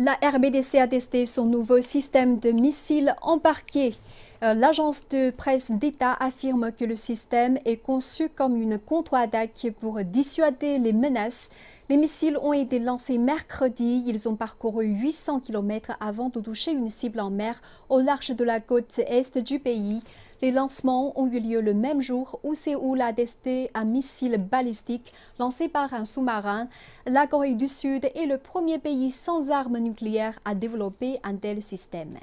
La RBDC a testé son nouveau système de missiles embarqués. Euh, l'agence de presse d'État affirme que le système est conçu comme une contre-attaque pour dissuader les menaces. Les missiles ont été lancés mercredi. Ils ont parcouru 800 km avant de toucher une cible en mer au large de la côte est du pays. Les lancements ont eu lieu le même jour où Séoul a testé un missile balistique lancé par un sous-marin. La Corée du Sud est le premier pays sans armes nucléaires à développer un tel système.